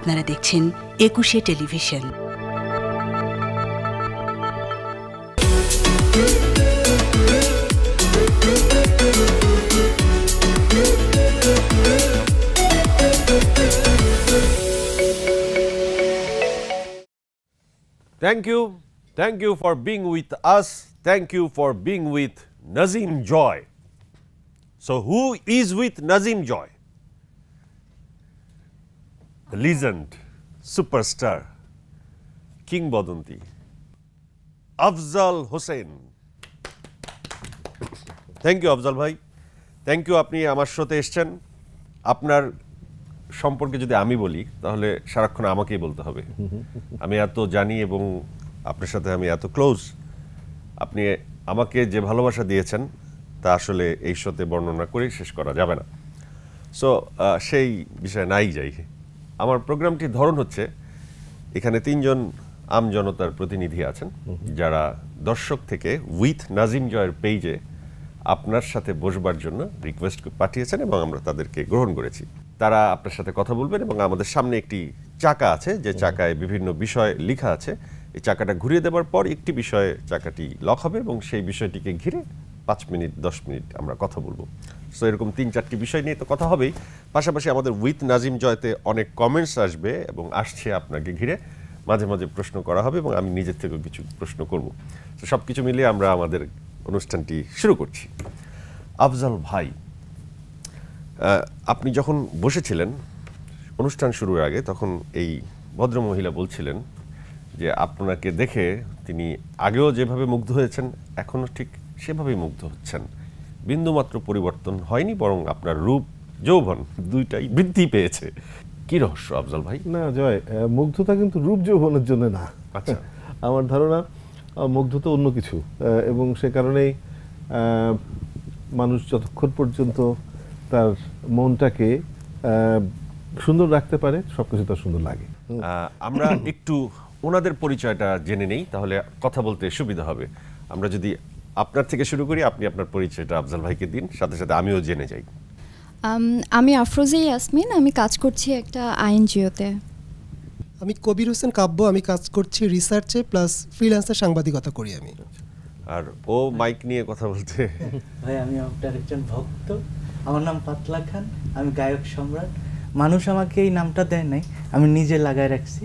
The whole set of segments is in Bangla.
আপনারা দেখছেন একুশে television Thank you. Thank you for being with us. Thank you for being with Nazim Joy. So who is with Nazim Joy? Legend superstar কিংবদন্তি আফজাল হোসেন থ্যাংক ইউ আফজাল ভাই থ্যাংক ইউ আপনি আমার শোতে এসছেন আপনার সম্পর্কে যদি আমি বলি তাহলে সারাক্ষণ আমাকেই বলতে হবে আমি এত জানি এবং আপনার সাথে আমি এত ক্লোজ আপনি আমাকে যে ভালোবাসা দিয়েছেন তা আসলে এই শোতে বর্ণনা করে শেষ করা যাবে না সো সেই বিষয়ে নাই যাই আমার প্রোগ্রামটির ধরন হচ্ছে এখানে তিনজন আম জনতার প্রতিনিধি আছেন যারা দর্শক থেকে উইথ নাজিম জয়ের পেজে আপনার সাথে বসবার জন্য রিকোয়েস্ট পাঠিয়েছেন এবং আমরা তাদেরকে গ্রহণ করেছি তারা আপনার সাথে কথা বলবেন এবং আমাদের সামনে একটি চাকা আছে যে চাকায় বিভিন্ন বিষয় লেখা আছে এই চাকাটা ঘুরিয়ে দেওয়ার পর একটি বিষয়ে চাকাটি লক হবে এবং সেই বিষয়টিকে ঘিরে পাঁচ মিনিট দশ মিনিট আমরা কথা বলবো সো এরকম তিন চারটি বিষয় নিয়ে তো কথা হবেই পাশাপাশি আমাদের উইথ নাজিম জয়তে অনেক কমেন্টস আসবে এবং আসছে আপনাকে ঘিরে মাঝে মাঝে প্রশ্ন করা হবে এবং আমি নিজের থেকেও কিছু প্রশ্ন করব তো সব কিছু মিলিয়ে আমরা আমাদের অনুষ্ঠানটি শুরু করছি আফজাল ভাই আপনি যখন বসেছিলেন অনুষ্ঠান শুরুর আগে তখন এই ভদ্রমহিলা বলছিলেন যে আপনাকে দেখে তিনি আগেও যেভাবে মুগ্ধ হয়েছেন এখনও ঠিক সেভাবেই মুগ্ধ হচ্ছেন বিন্দুমাত্র পরিবর্তন হয়নি বরং আপনার রূপ যৌবন দুইটাই বৃদ্ধি পেয়েছে কি রহস্য আফজল ভাই না জয় মুগ্ধতা কিন্তু রূপ যৌবনের জন্য না আচ্ছা আমার ধারণা মুগ্ধতা অন্য কিছু এবং সে কারণেই মানুষ যতক্ষণ পর্যন্ত তার মনটাকে সুন্দর রাখতে পারে সব কিছু তার সুন্দর লাগে আমরা একটু ওনাদের পরিচয়টা জেনে নেই তাহলে কথা বলতে সুবিধা হবে আমরা যদি আপনার থেকে শুরু করি আপনি আপনার পরিচয়টা আফজাল ভাইকে দিন সাথে সাথে আমিও জেনে যাই আমি আফরোজে ইয়াসমিন আমি কাজ করছি একটা আইএনজিওতে আমি কবির হোসেন কাব্য আমি কাজ করছি রিসার্চে প্লাস ফ্রিল্যান্সার সাংবাদিকতা করি আমি আর ও মাইক নিয়ে কথা বলতে ভাই আমি আপনার একজন ভক্ত আমার নাম পাতলা খান আমি গায়ক সম্রাট মানুষ আমাকে এই নামটা দেয় নাই আমি নিজে লাগায় রাখছি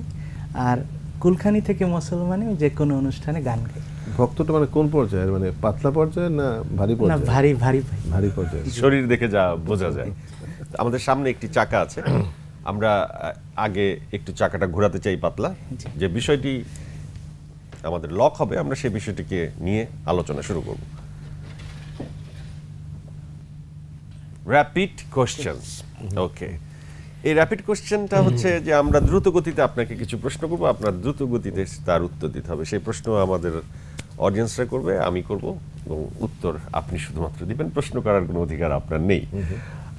আর কুলখানি থেকে মুসলমানে যে কোনো অনুষ্ঠানে গান গাই ভক্তটা মানে কোন পর্যায়ে মানে পাতলা পর্যায়ে না ভারী পর্যায়ে না ভারী ভারী ভারী পর্যায়ে শরীর দেখে যা বোঝা যায় আমাদের সামনে একটি চাকা আছে আমরা আগে একটু চাকাটা ঘোরাতে চাই পাতলা যে বিষয়টি আমাদের লক হবে আমরা সেই বিষয়টিকে নিয়ে আলোচনা শুরু করব র্যাপিড কোশ্চেন ওকে এই র্যাপিড কোশ্চেনটা হচ্ছে যে আমরা দ্রুত গতিতে আপনাকে কিছু প্রশ্ন করবো আপনার দ্রুত গতিতে তার উত্তর দিতে হবে সেই প্রশ্ন আমাদের অডিয়েন্সরা করবে আমি করব এবং উত্তর আপনি শুধুমাত্র দিবেন প্রশ্ন করার কোনো অধিকার আপনার নেই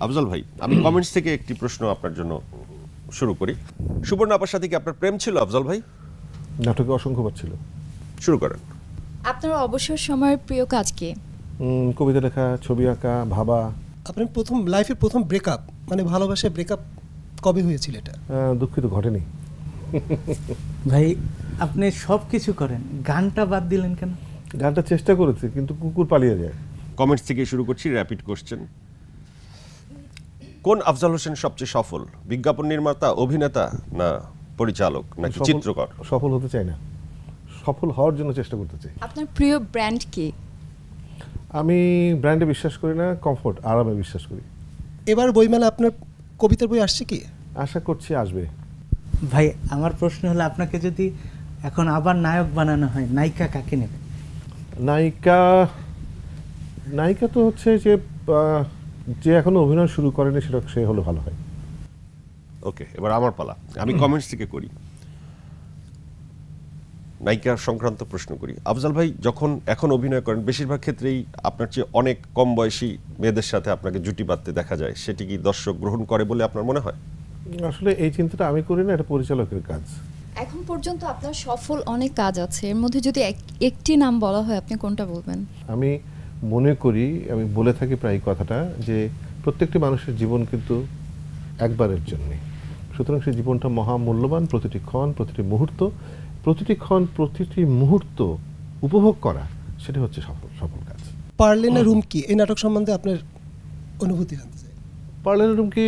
আফজল ভাই আমি কমেন্টস থেকে একটি প্রশ্ন আপনার জন্য শুরু করি সুবর্ণ আপার সাথে কি আপনার প্রেম ছিল আফজল ভাই নাটকে অসংখ্যবার ছিল শুরু করেন আপনার অবসর সময়ের প্রিয় কাজ কি কবিতা লেখা ছবি আঁকা ভাবা আপনার প্রথম লাইফে প্রথম ব্রেকআপ মানে ভালোবাসায় ব্রেকআপ কবে হয়েছিল এটা দুঃখিত ঘটেনি ভাই আপনি সব কিছু করেন গানটা বাদ দিলেন কেন গানটা চেষ্টা করেছি কিন্তু কুকুর পালিয়ে যায় কমেন্টস থেকে শুরু করছি র্যাপিড কোশ্চেন কোন আফজাল হোসেন সবচেয়ে সফল বিজ্ঞাপন নির্মাতা অভিনেতা না পরিচালক নাকি চিত্রকর সফল হতে চাই না সফল হওয়ার জন্য চেষ্টা করতে চাই আপনার প্রিয় ব্র্যান্ড কি আমি ব্র্যান্ডে বিশ্বাস করি না কমফোর্ট আরামে বিশ্বাস করি এবার বইমেলা আপনার কবিতার বই আসছে কি আশা করছি আসবে ভাই আমার প্রশ্ন হলো আপনাকে যদি এখন আবার নায়ক বানানো হয় নায়িকা কাকে নেবে নায়িকা নায়িকা তো হচ্ছে যে যে এখন অভিনয় শুরু করেনি সেটা সে হলে ভালো হয় ওকে এবার আমার পালা আমি কমেন্টস থেকে করি নায়িকা সংক্রান্ত প্রশ্ন করি আফজাল ভাই যখন এখন অভিনয় করেন বেশিরভাগ ক্ষেত্রেই আপনার চেয়ে অনেক কম বয়সী মেয়েদের সাথে আপনাকে জুটি বাঁধতে দেখা যায় সেটি কি দর্শক গ্রহণ করে বলে আপনার মনে হয় আসলে এই চিন্তাটা আমি করি না এটা পরিচালকের কাজ এখন পর্যন্ত আপনার সফল অনেক কাজ আছে এর মধ্যে যদি একটি নাম বলা হয় আপনি কোনটা বলবেন আমি মনে করি আমি বলে থাকি প্রায় কথাটা যে প্রত্যেকটি মানুষের জীবন কিন্তু একবারের জন্যে সুতরাং সে জীবনটা মহামূল্যবান প্রতিটি ক্ষণ প্রতিটি মুহূর্ত প্রতিটি ক্ষণ প্রতিটি মুহূর্ত উপভোগ করা সেটা হচ্ছে সফল সফল কাজ পার্লেনা কি এই নাটক সম্বন্ধে আপনার অনুভূতি জানতে চাই পার্লেনা কি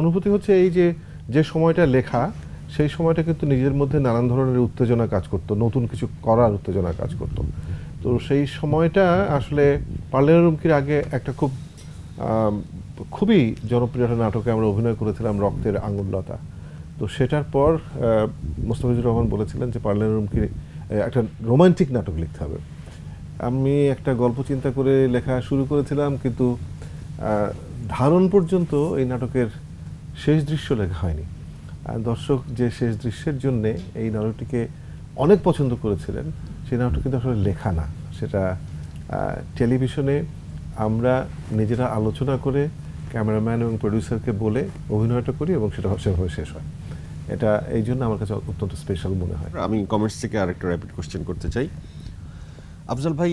অনুভূতি হচ্ছে এই যে যে সময়টা লেখা সেই সময়টা কিন্তু নিজের মধ্যে নানান ধরনের উত্তেজনা কাজ করত নতুন কিছু করার উত্তেজনা কাজ করত তো সেই সময়টা আসলে পার্লার রুমকির আগে একটা খুব খুবই জনপ্রিয় একটা নাটকে আমরা অভিনয় করেছিলাম রক্তের আঙুললতা তো সেটার পর মোস্তাফিজুর রহমান বলেছিলেন যে পার্লার রুমকির একটা রোমান্টিক নাটক লিখতে হবে আমি একটা গল্প চিন্তা করে লেখা শুরু করেছিলাম কিন্তু ধারণ পর্যন্ত এই নাটকের শেষ দৃশ্য লেখা হয়নি দর্শক যে শেষ দৃশ্যের জন্য এই নাটকটিকে অনেক পছন্দ করেছিলেন সেই নাটক কিন্তু আসলে লেখা না সেটা টেলিভিশনে আমরা নিজেরা আলোচনা করে ক্যামেরাম্যান এবং প্রডিউসারকে বলে অভিনয়টা করি এবং সেটা সেভাবে শেষ হয় এটা এই জন্য আমার কাছে অত্যন্ত স্পেশাল মনে হয় আমি কমেন্টস থেকে আরেকটা র্যাপিড কোশ্চেন করতে চাই আফজল ভাই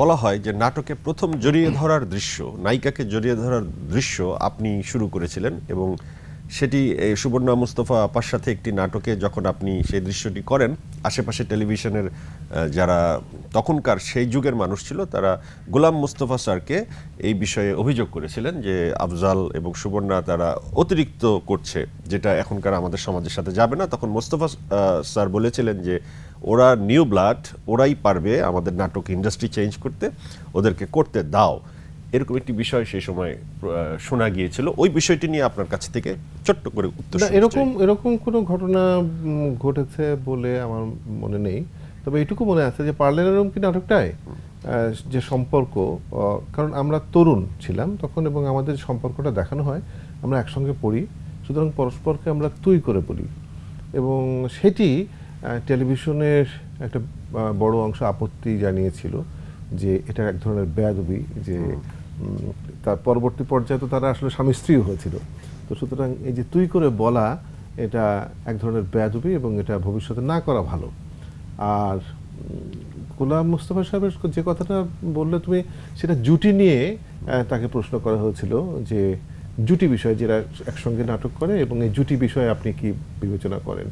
বলা হয় যে নাটকে প্রথম জড়িয়ে ধরার দৃশ্য নায়িকাকে জড়িয়ে ধরার দৃশ্য আপনি শুরু করেছিলেন এবং সেটি সুবর্ণা মুস্তফা আপার সাথে একটি নাটকে যখন আপনি সেই দৃশ্যটি করেন আশেপাশে টেলিভিশনের যারা তখনকার সেই যুগের মানুষ ছিল তারা গোলাম মুস্তফা স্যারকে এই বিষয়ে অভিযোগ করেছিলেন যে আফজাল এবং সুবর্ণা তারা অতিরিক্ত করছে যেটা এখনকার আমাদের সমাজের সাথে যাবে না তখন মোস্তফা স্যার বলেছিলেন যে ওরা নিউ ব্লাড ওরাই পারবে আমাদের নাটক ইন্ডাস্ট্রি চেঞ্জ করতে ওদেরকে করতে দাও এরকম একটি বিষয় সেই সময় শোনা গিয়েছিল ওই বিষয়টি নিয়ে আপনার কাছ থেকে ছোট্ট করে উত্তর এরকম এরকম কোনো ঘটনা ঘটেছে বলে আমার মনে নেই তবে এটুকু মনে আছে যে পার্লেনের কি নাটকটায় যে সম্পর্ক কারণ আমরা তরুণ ছিলাম তখন এবং আমাদের সম্পর্কটা দেখানো হয় আমরা একসঙ্গে পড়ি সুতরাং পরস্পরকে আমরা তুই করে বলি এবং সেটি টেলিভিশনের একটা বড় অংশ আপত্তি জানিয়েছিল যে এটা এক ধরনের ব্যাধবি যে তার পরবর্তী পর্যায়ে তো তারা আসলে স্বামী স্ত্রীও হয়েছিল তো সুতরাং এই যে তুই করে বলা এটা এক ধরনের ব্যাধবি এবং এটা ভবিষ্যতে না করা ভালো আর গোলাম মুস্তফা সাহেবের যে কথাটা বললে তুমি সেটা জুটি নিয়ে তাকে প্রশ্ন করা হয়েছিল যে জুটি বিষয় যেটা একসঙ্গে নাটক করে এবং এই জুটি বিষয়ে আপনি কি বিবেচনা করেন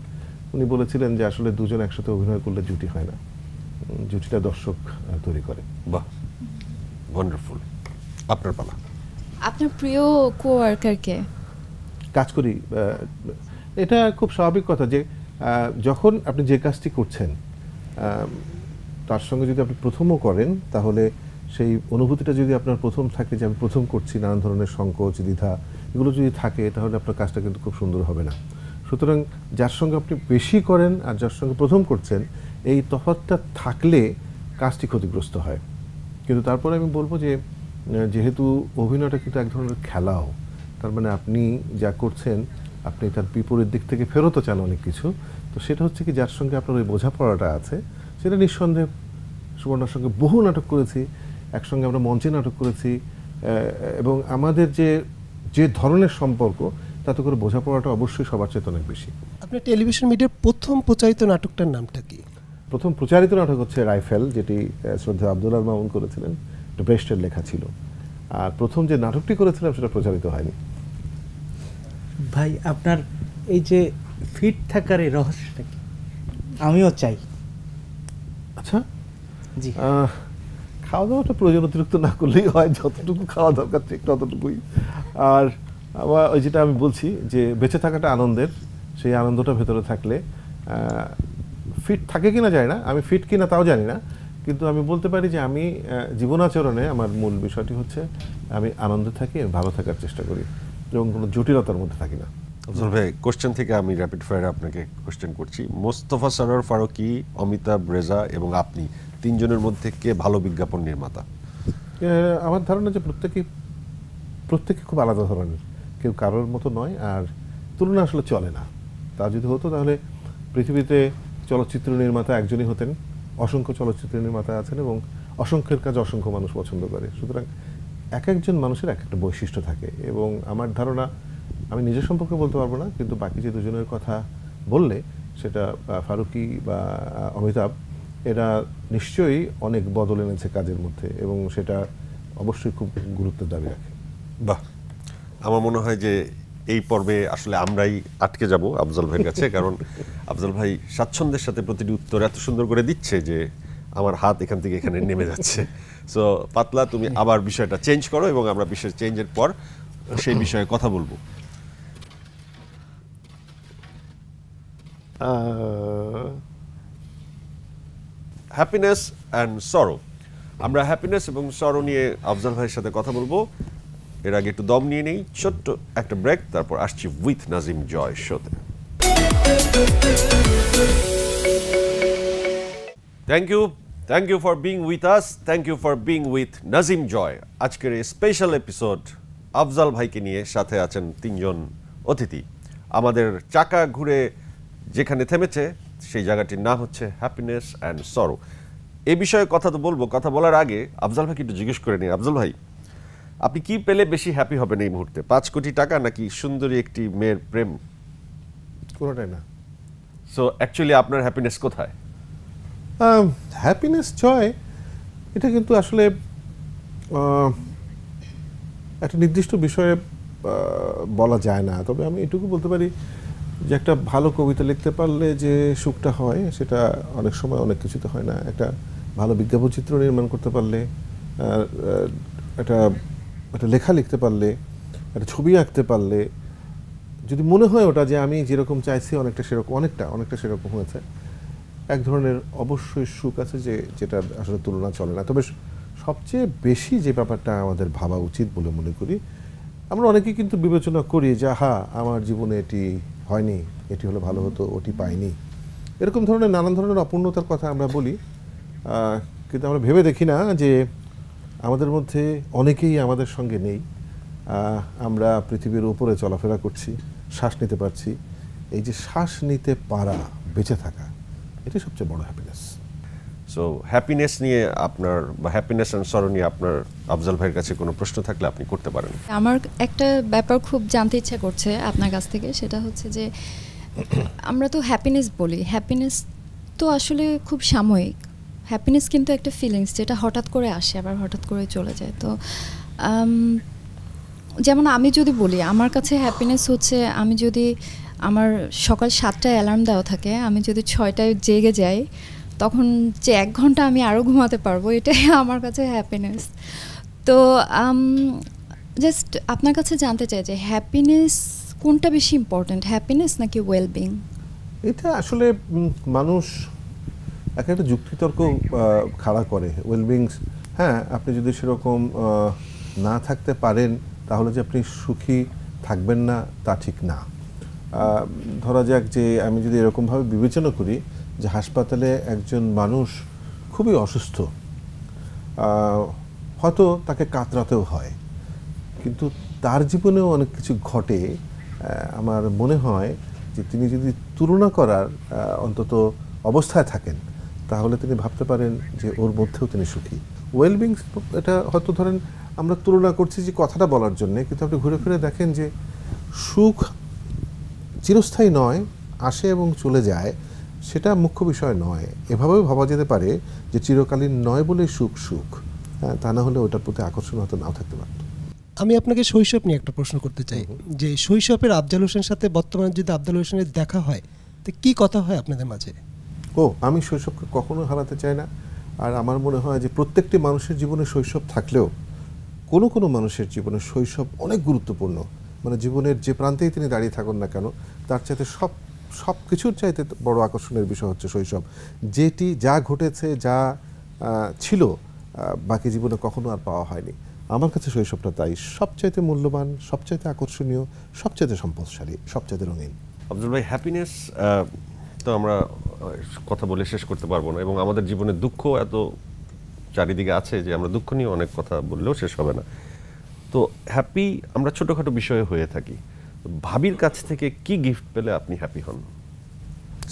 উনি বলেছিলেন যে আসলে দুজন একসাথে অভিনয় করলে জুটি হয় না জুটিটা দর্শক তৈরি করে বাহ ওয়ান্ডারফুল আপনার পালা আপনার প্রিয় কোয়ার্কার কে কাজ করি এটা খুব স্বাভাবিক কথা যে যখন আপনি যে কাজটি করছেন তার সঙ্গে যদি আপনি প্রথমও করেন তাহলে সেই অনুভূতিটা যদি আপনার প্রথম থাকে যে আমি প্রথম করছি নানান ধরনের সংকোচ দ্বিধা এগুলো যদি থাকে তাহলে আপনার কাজটা কিন্তু খুব সুন্দর হবে না সুতরাং যার সঙ্গে আপনি বেশি করেন আর যার সঙ্গে প্রথম করছেন এই তফাতটা থাকলে কাজটি ক্ষতিগ্রস্ত হয় কিন্তু তারপরে আমি বলবো যে যেহেতু অভিনয়টা কিন্তু এক ধরনের খেলাও তার মানে আপনি যা করছেন আপনি তার বিপরীত দিক থেকে ফেরতও চান অনেক কিছু তো সেটা হচ্ছে কি যার সঙ্গে আপনার ওই বোঝাপড়াটা আছে সেটা নিঃসন্দেহে সুবর্ণার সঙ্গে বহু নাটক করেছি একসঙ্গে আমরা মঞ্চে নাটক করেছি এবং আমাদের যে যে ধরনের সম্পর্ক তাতে করে বোঝাপড়াটা অবশ্যই সবার চেয়ে অনেক বেশি আপনার টেলিভিশন মিডিয়ার প্রথম প্রচারিত নাটকটার নামটা কি প্রথম প্রচারিত নাটক হচ্ছে রাইফেল যেটি শ্রদ্ধা আবদুল্লাহ মামুন করেছিলেন ব্রেস্টের লেখা ছিল আর প্রথম যে নাটকটি করেছিলাম সেটা প্রচারিত হয়নি ভাই আপনার এই যে ফিট থাকার এই রহস্যটা কি আমিও চাই আচ্ছা জি খাওয়া দাওয়াটা প্রয়োজন অতিরিক্ত না করলেই হয় যতটুকু খাওয়া দরকার ঠিক ততটুকুই আর আবার ওই যেটা আমি বলছি যে বেঁচে থাকাটা আনন্দের সেই আনন্দটা ভেতরে থাকলে ফিট থাকে কিনা যায় না আমি ফিট কিনা তাও জানি না কিন্তু আমি বলতে পারি যে আমি জীবনাচরণে আমার মূল বিষয়টি হচ্ছে আমি আনন্দে থাকি ভালো থাকার চেষ্টা করি এবং কোনো জটিলতার মধ্যে থাকি না ভাই কোশ্চেন থেকে আমি র্যাপিড ফায়ারে আপনাকে কোশ্চেন করছি মোস্তফা সরোয়ার ফারুকি অমিতাভ রেজা এবং আপনি তিনজনের মধ্যে কে ভালো বিজ্ঞাপন নির্মাতা আমার ধারণা যে প্রত্যেকেই প্রত্যেকে খুব আলাদা ধরনের কেউ কারোর মতো নয় আর তুলনা আসলে চলে না তা যদি হতো তাহলে পৃথিবীতে চলচ্চিত্র নির্মাতা একজনই হতেন অসংখ্য চলচ্চিত্র নির্মাতা আছেন এবং অসংখ্যের কাজ অসংখ্য মানুষ পছন্দ করে সুতরাং এক একজন মানুষের এক একটা বৈশিষ্ট্য থাকে এবং আমার ধারণা আমি নিজের সম্পর্কে বলতে পারবো না কিন্তু বাকি যে দুজনের কথা বললে সেটা ফারুকি বা অমিতাভ এরা নিশ্চয়ই অনেক বদল এনেছে কাজের মধ্যে এবং সেটা অবশ্যই খুব গুরুত্বের দাবি রাখে বাহ আমার মনে হয় যে এই পর্বে আসলে আমরাই আটকে যাব আফজল ভাইয়ের কাছে কারণ আফজল ভাই স্বাচ্ছন্দ্যের সাথে প্রতিটি উত্তর এত সুন্দর করে দিচ্ছে যে আমার হাত এখান থেকে এখানে নেমে যাচ্ছে সো পাতলা তুমি আবার বিষয়টা চেঞ্জ করো এবং আমরা বিষয় চেঞ্জের পর সেই বিষয়ে কথা বলবো হ্যাপিনেস অ্যান্ড সরো আমরা হ্যাপিনেস এবং সরো নিয়ে আফজল ভাইয়ের সাথে কথা বলবো এর আগে একটু দম নিয়ে নেই ছোট্ট একটা ব্রেক তারপর আসছি উইথ নাজিম জয় শোতে thank you thank you for being with us thank you for being with Nazim Joy আজকের এই স্পেশাল এপিসোড আফজাল ভাইকে নিয়ে সাথে আছেন তিনজন অতিথি আমাদের চাকা ঘুরে যেখানে থেমেছে সেই জায়গাটির নাম হচ্ছে হ্যাপিনেস অ্যান্ড সরো এ বিষয়ে কথা তো বলবো কথা বলার আগে আফজাল ভাইকে একটু জিজ্ঞেস করে নিই আফজাল ভাই আপনি কি পেলে বেশি হ্যাপি হবেন এই মুহূর্তে পাঁচ কোটি টাকা নাকি সুন্দরী একটি মেয়ের প্রেম কোনোটাই না সো অ্যাকচুয়ালি আপনার হ্যাপিনেস কোথায় হ্যাপিনেস জয় এটা কিন্তু আসলে একটা নির্দিষ্ট বিষয়ে বলা যায় না তবে আমি এটুকু বলতে পারি যে একটা ভালো কবিতা লিখতে পারলে যে সুখটা হয় সেটা অনেক সময় অনেক কিছুতে হয় না একটা ভালো বিজ্ঞাপন চিত্র নির্মাণ করতে পারলে একটা একটা লেখা লিখতে পারলে একটা ছবি আঁকতে পারলে যদি মনে হয় ওটা যে আমি যেরকম চাইছি অনেকটা সেরকম অনেকটা অনেকটা সেরকম হয়েছে এক ধরনের অবশ্যই সুখ আছে যে যেটা আসলে তুলনা চলে না তবে সবচেয়ে বেশি যে ব্যাপারটা আমাদের ভাবা উচিত বলে মনে করি আমরা অনেকেই কিন্তু বিবেচনা করি যে হা আমার জীবনে এটি হয়নি এটি হলে ভালো হতো ওটি পাইনি এরকম ধরনের নানান ধরনের অপূর্ণতার কথা আমরা বলি কিন্তু আমরা ভেবে দেখি না যে আমাদের মধ্যে অনেকেই আমাদের সঙ্গে নেই আমরা পৃথিবীর উপরে চলাফেরা করছি শ্বাস নিতে পারছি এই যে শ্বাস নিতে পারা বেঁচে থাকা এটাই সবচেয়ে বড় হ্যাপিনেস সো হ্যাপিনেস নিয়ে আপনার বা হ্যাপিনেস অ্যান্ড সরো নিয়ে আপনার আফজাল ভাইয়ের কাছে কোনো প্রশ্ন থাকলে আপনি করতে পারেন আমার একটা ব্যাপার খুব জানতে ইচ্ছা করছে আপনার কাছ থেকে সেটা হচ্ছে যে আমরা তো হ্যাপিনেস বলি হ্যাপিনেস তো আসলে খুব সাময়িক হ্যাপিনেস কিন্তু একটা ফিলিংস যেটা হঠাৎ করে আসে আবার হঠাৎ করে চলে যায় তো যেমন আমি যদি বলি আমার কাছে হ্যাপিনেস হচ্ছে আমি যদি আমার সকাল সাতটায় অ্যালার্ম দেওয়া থাকে আমি যদি ছয়টায় জেগে যাই তখন যে এক ঘন্টা আমি আরও ঘুমাতে পারবো এটাই আমার কাছে হ্যাপিনেস তো জাস্ট আপনার কাছে জানতে চাই যে হ্যাপিনেস কোনটা বেশি ইম্পর্ট্যান্ট হ্যাপিনেস নাকি ওয়েলবিং এটা আসলে মানুষ এক একটা যুক্তিতর্ক খাড়া করে ওয়েলবিংস হ্যাঁ আপনি যদি সেরকম না থাকতে পারেন তাহলে যে আপনি সুখী থাকবেন না তা ঠিক না ধরা যাক যে আমি যদি এরকমভাবে বিবেচনা করি যে হাসপাতালে একজন মানুষ খুবই অসুস্থ হয়তো তাকে কাতরাতেও হয় কিন্তু তার জীবনেও অনেক কিছু ঘটে আমার মনে হয় যে তিনি যদি তুলনা করার অন্তত অবস্থায় থাকেন তাহলে তিনি ভাবতে পারেন যে ওর মধ্যেও তিনি সুখী ওয়েলবিং এটা হয়তো ধরেন আমরা তুলনা করছি যে কথাটা বলার জন্যে কিন্তু আপনি ঘুরে ফিরে দেখেন যে সুখ চিরস্থায়ী নয় আসে এবং চলে যায় সেটা মুখ্য বিষয় নয় এভাবেও ভাবা যেতে পারে যে চিরকালীন নয় বলে সুখ সুখ হ্যাঁ তা না হলে ওটার প্রতি আকর্ষণ হয়তো নাও থাকতে পারত আমি আপনাকে শৈশব নিয়ে একটা প্রশ্ন করতে চাই যে শৈশবের আফজাল হোসেনের সাথে বর্তমানে যদি আফজাল হোসেনের দেখা হয় তো কি কথা হয় আপনাদের মাঝে ও আমি শৈশবকে কখনো হারাতে চাই না আর আমার মনে হয় যে প্রত্যেকটি মানুষের জীবনে শৈশব থাকলেও কোনো কোনো মানুষের জীবনে শৈশব অনেক গুরুত্বপূর্ণ মানে জীবনের যে প্রান্তেই তিনি দাঁড়িয়ে থাকুন না কেন তার চাইতে সব সব কিছুর চাইতে বড় আকর্ষণের বিষয় হচ্ছে শৈশব যেটি যা ঘটেছে যা ছিল বাকি জীবনে কখনো আর পাওয়া হয়নি আমার কাছে শৈশবটা তাই সবচাইতে মূল্যবান সবচাইতে আকর্ষণীয় সবচাইতে সম্পদশালী সবচাইতে রঙিন আব্দুল ভাই হ্যাপিনেস তো আমরা কথা বলে শেষ করতে পারবো না এবং আমাদের জীবনে দুঃখ এত চারিদিকে আছে যে আমরা দুঃখ নিয়ে অনেক কথা বললেও শেষ হবে না তো হ্যাপি আমরা ছোটোখাটো বিষয়ে হয়ে থাকি ভাবির কাছ থেকে কি গিফট পেলে আপনি হ্যাপি হন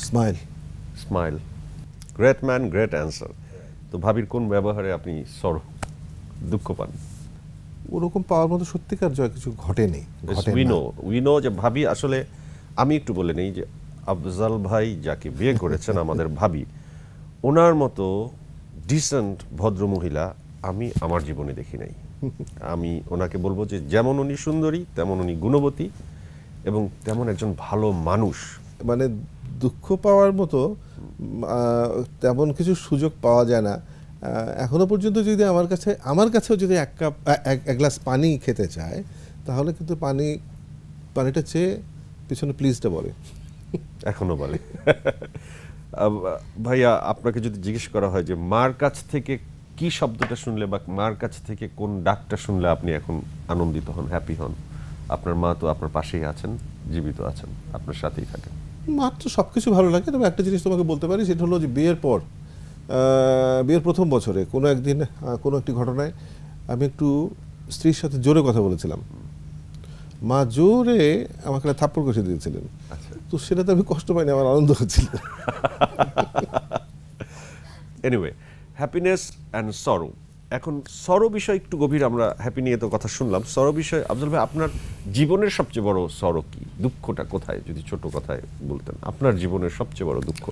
smile smile great man great answer তো ভাবির কোন ব্যবহারে আপনি সর দুঃখ পান ওরকম পাওয়ার মতো সত্যিকার জয় কিছু ঘটেনি উইনো উইনো যে ভাবি আসলে আমি একটু বলে নেই যে আফজাল ভাই যাকে বিয়ে করেছেন আমাদের ভাবি ওনার মতো ডিসেন্ট ভদ্র মহিলা আমি আমার জীবনে দেখি নাই আমি ওনাকে বলবো যে যেমন উনি সুন্দরী তেমন উনি গুণবতী এবং তেমন একজন ভালো মানুষ মানে দুঃখ পাওয়ার মতো তেমন কিছু সুযোগ পাওয়া যায় না এখনো পর্যন্ত যদি আমার কাছে আমার কাছেও যদি এক কাপ এক গ্লাস পানি খেতে চায় তাহলে কিন্তু পানি পানিটা চেয়ে পিছনে প্লিজটা বলে এখনো বলে ভাইয়া আপনাকে যদি জিজ্ঞেস করা হয় যে মার কাছ থেকে কি শব্দটা শুনলে বা মার কাছ থেকে কোন ডাকটা শুনলে আপনি এখন আনন্দিত হন হ্যাপি হন আপনার মা তো আপনার পাশেই আছেন জীবিত আছেন আপনার সাথেই থাকেন মা তো সব কিছু ভালো লাগে তবে একটা জিনিস তোমাকে বলতে পারি সেটা হলো যে বিয়ের পর বিয়ের প্রথম বছরে কোনো একদিন কোনো একটি ঘটনায় আমি একটু স্ত্রীর সাথে জোরে কথা বলেছিলাম মা জোরে আমাকে থাপ্পড় কষে দিয়েছিলেন আচ্ছা তো সেটাতে আমি কষ্ট পাইনি আমার আনন্দ হচ্ছিল এনিওয়ে হ্যাপিনেস অ্যান্ড সরো এখন সরো বিষয় একটু গভীর আমরা হ্যাপি নিয়ে তো কথা শুনলাম সরো বিষয় আফজল ভাই আপনার জীবনের সবচেয়ে বড় সরো কি দুঃখটা কোথায় যদি ছোট কথায় বলতেন আপনার জীবনের সবচেয়ে বড় দুঃখ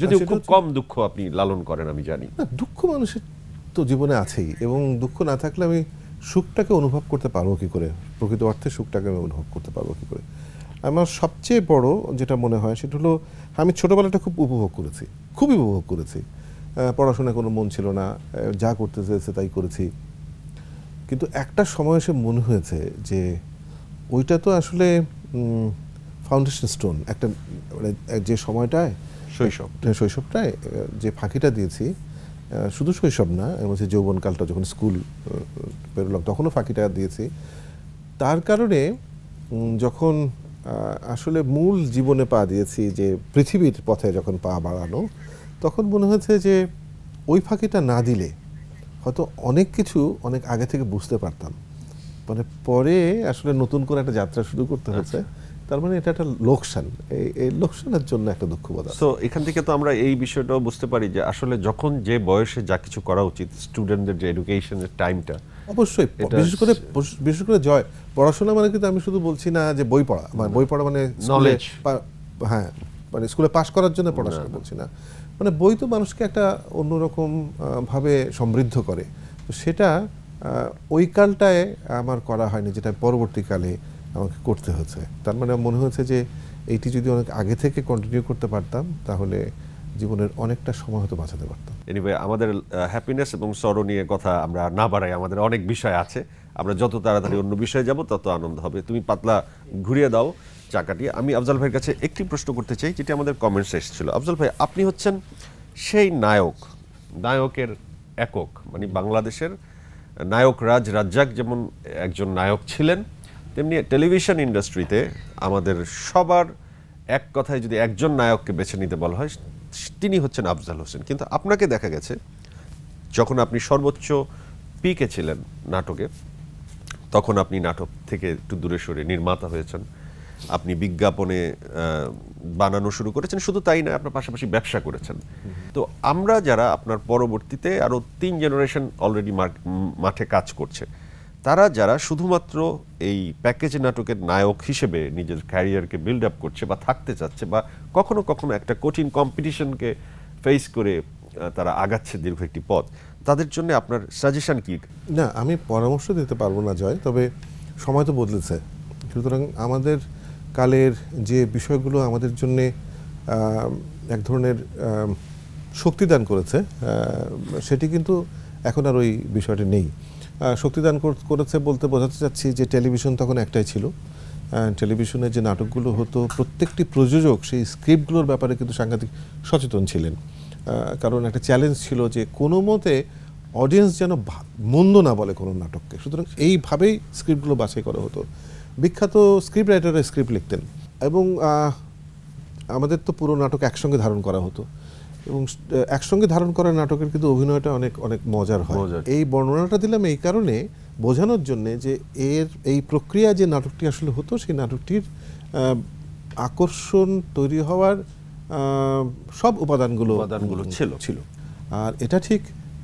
যদি খুব কম দুঃখ আপনি লালন করেন আমি জানি না দুঃখ মানুষের তো জীবনে আছেই এবং দুঃখ না থাকলে আমি সুখটাকে অনুভব করতে পারবো কি করে প্রকৃত অর্থে সুখটাকে আমি অনুভব করতে পারবো কি করে আমার সবচেয়ে বড় যেটা মনে হয় সেটা হলো আমি ছোটোবেলাটা খুব উপভোগ করেছি খুবই উপভোগ করেছি পড়াশোনায় কোনো মন ছিল না যা করতে চেয়েছে তাই করেছি কিন্তু একটা সময় এসে মনে হয়েছে যে ওইটা তো আসলে ফাউন্ডেশন স্টোন একটা মানে যে সময়টায় শৈশব শৈশবটায় যে ফাঁকিটা দিয়েছি শুধু শৈশব না এর মধ্যে যৌবনকালটা যখন স্কুল বেরোলাম তখনও ফাঁকিটা দিয়েছি তার কারণে যখন আসলে মূল জীবনে পা দিয়েছি যে পৃথিবীর পথে যখন পা বাড়ানো তখন মনে হয়েছে যে ওই ফাঁকিটা না দিলে হয়তো অনেক কিছু অনেক আগে থেকে বুঝতে পারতাম মানে পরে আসলে নতুন করে একটা যাত্রা শুরু করতে হয়েছে আচ্ছা। তার মানে এটা একটা লোকসান এই লোকসানের জন্য একটা দুঃখ বোধ তো এখান থেকে তো আমরা এই বিষয়টাও বুঝতে পারি যে আসলে যখন যে বয়সে যা কিছু করা উচিত স্টুডেন্টদের যে এডুকেশনের টাইমটা অবশ্যই বিশেষ করে বিশেষ করে জয় পড়াশোনা মানে কিন্তু আমি শুধু বলছি না যে বই পড়া মানে বই পড়া মানে নলেজ হ্যাঁ মানে স্কুলে পাশ করার জন্য পড়াশোনা বলছি না মানে বই তো মানুষকে একটা অন্যরকম ভাবে সমৃদ্ধ করে তো সেটা ওই কালটায় আমার করা হয়নি যেটা পরবর্তীকালে আমাকে করতে হচ্ছে তার মানে মনে হয়েছে যে এইটি যদি অনেক আগে থেকে কন্টিনিউ করতে পারতাম তাহলে জীবনের অনেকটা সময় হয়তো বাঁচাতে পারতাম এনিওয়ে আমাদের হ্যাপিনেস এবং স্মরণীয় নিয়ে কথা আমরা না বাড়াই আমাদের অনেক বিষয় আছে আমরা যত তাড়াতাড়ি অন্য বিষয়ে যাব তত আনন্দ হবে তুমি পাতলা ঘুরিয়ে দাও চাকাটি আমি আফজাল ভাইয়ের কাছে একটি প্রশ্ন করতে চাই যেটি আমাদের কমেন্টস এসেছিল আফজাল ভাই আপনি হচ্ছেন সেই নায়ক নায়কের একক মানে বাংলাদেশের নায়ক রাজ রাজ্জাক যেমন একজন নায়ক ছিলেন তেমনি টেলিভিশন ইন্ডাস্ট্রিতে আমাদের সবার এক কথায় যদি একজন নায়ককে বেছে নিতে বলা হয় তিনি হচ্ছেন আফজাল হোসেন কিন্তু আপনাকে দেখা গেছে যখন আপনি সর্বোচ্চ পিকে ছিলেন নাটকে তখন আপনি নাটক থেকে একটু দূরে সরে নির্মাতা হয়েছেন আপনি বিজ্ঞাপনে বানানো শুরু করেছেন শুধু তাই নয় আপনার পাশাপাশি ব্যবসা করেছেন তো আমরা যারা আপনার পরবর্তীতে আরও তিন জেনারেশন অলরেডি মাঠে কাজ করছে তারা যারা শুধুমাত্র এই প্যাকেজ নাটকের নায়ক হিসেবে নিজের ক্যারিয়ারকে বিল্ড আপ করছে বা থাকতে চাচ্ছে বা কখনো কখনো একটা কঠিন কম্পিটিশনকে ফেস করে তারা আগাচ্ছে দীর্ঘ একটি পথ তাদের জন্য আপনার সাজেশন কি না আমি পরামর্শ দিতে পারবো না জয় তবে সময় তো বদলেছে সুতরাং আমাদের কালের যে বিষয়গুলো আমাদের জন্যে এক ধরনের শক্তিদান করেছে সেটি কিন্তু এখন আর ওই বিষয়টি নেই শক্তিদান করেছে বলতে বোঝাতে চাচ্ছি যে টেলিভিশন তখন একটাই ছিল টেলিভিশনে যে নাটকগুলো হতো প্রত্যেকটি প্রযোজক সেই স্ক্রিপ্টগুলোর ব্যাপারে কিন্তু সাংঘাতিক সচেতন ছিলেন কারণ একটা চ্যালেঞ্জ ছিল যে কোনো মতে অডিয়েন্স যেন মন্দ না বলে কোনো নাটককে সুতরাং এইভাবেই স্ক্রিপ্টগুলো বাছাই করা হতো বিখ্যাত স্ক্রিপ্ট রাইটাররা স্ক্রিপ্ট লিখতেন এবং আমাদের তো পুরো নাটক একসঙ্গে ধারণ করা হতো এবং একসঙ্গে ধারণ করা নাটকের কিন্তু অভিনয়টা অনেক অনেক মজার হয় এই বর্ণনাটা দিলাম এই কারণে বোঝানোর জন্যে যে এর এই প্রক্রিয়া যে নাটকটি আসলে হতো সেই নাটকটির আকর্ষণ তৈরি হওয়ার সব উপাদানগুলো উপাদানগুলো ছিল ছিল আর এটা ঠিক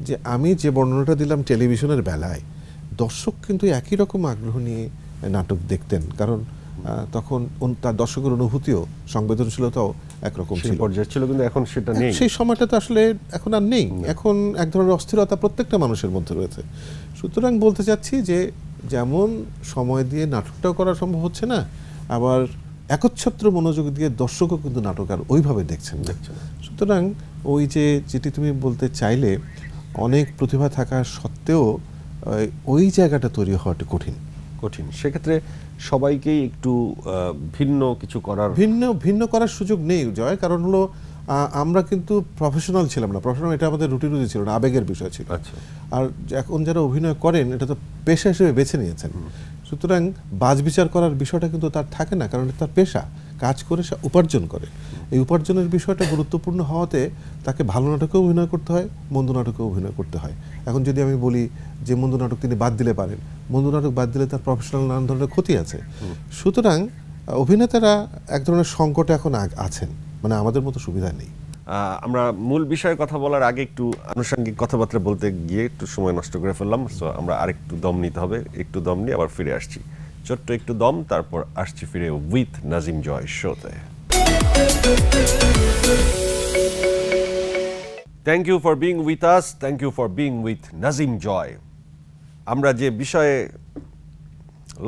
যে আমি যে বর্ণনাটা দিলাম টেলিভিশনের বেলায় দর্শক কিন্তু একই রকম আগ্রহ নিয়ে নাটক দেখতেন কারণ তখন তার দর্শকের অনুভূতিও সংবেদনশীলতাও একরকম ছিল পর্যায়ে ছিল কিন্তু এখন সেটা নেই সেই সময়টা তো আসলে এখন আর নেই এখন এক ধরনের অস্থিরতা প্রত্যেকটা মানুষের মধ্যে রয়েছে সুতরাং বলতে চাচ্ছি যে যেমন সময় দিয়ে নাটকটাও করা সম্ভব হচ্ছে না আবার একচ্ছত্র মনোযোগ দিয়ে দর্শকও কিন্তু নাটক আর ওইভাবে দেখছেন না সুতরাং ওই যে যেটি তুমি বলতে চাইলে অনেক প্রতিভা থাকা সত্ত্বেও ওই জায়গাটা তৈরি হওয়াটা কঠিন কঠিন সেক্ষেত্রে সবাইকেই একটু ভিন্ন কিছু করার ভিন্ন ভিন্ন করার সুযোগ নেই জয় কারণ হলো আমরা কিন্তু প্রফেশনাল ছিলাম না প্রফেশনাল এটা আমাদের রুটি রুটি ছিল না আবেগের বিষয় ছিল আচ্ছা। আর এখন যারা অভিনয় করেন এটা তো পেশা হিসেবে বেছে নিয়েছেন সুতরাং বাজ বিচার করার বিষয়টা কিন্তু তার থাকে না কারণ তার পেশা কাজ করে সে উপার্জন করে এই উপার্জনের বিষয়টা গুরুত্বপূর্ণ হওয়াতে তাকে ভালো নাটকেও অভিনয় করতে হয় মন্দ নাটকেও অভিনয় করতে হয় এখন যদি আমি বলি যে মন্দ নাটক তিনি বাদ দিলে পারেন মন্দ নাটক বাদ দিলে তার প্রফেশনাল নানান ধরনের ক্ষতি আছে সুতরাং অভিনেতারা এক ধরনের সংকটে এখন আছেন মানে আমাদের মতো সুবিধা নেই আমরা মূল বিষয়ে কথা বলার আগে একটু আনুষঙ্গিক কথাবার্তা বলতে গিয়ে একটু সময় নষ্ট করে ফেললাম সো আমরা আরেকটু দম নিতে হবে একটু দম নিয়ে আবার ফিরে আসছি ছোট্ট একটু দম তারপর আসছি ফিরে উইথ নাজিম জয় শোতে thank you for being with us thank you for being with Nazim Joy আমরা যে বিষয়ে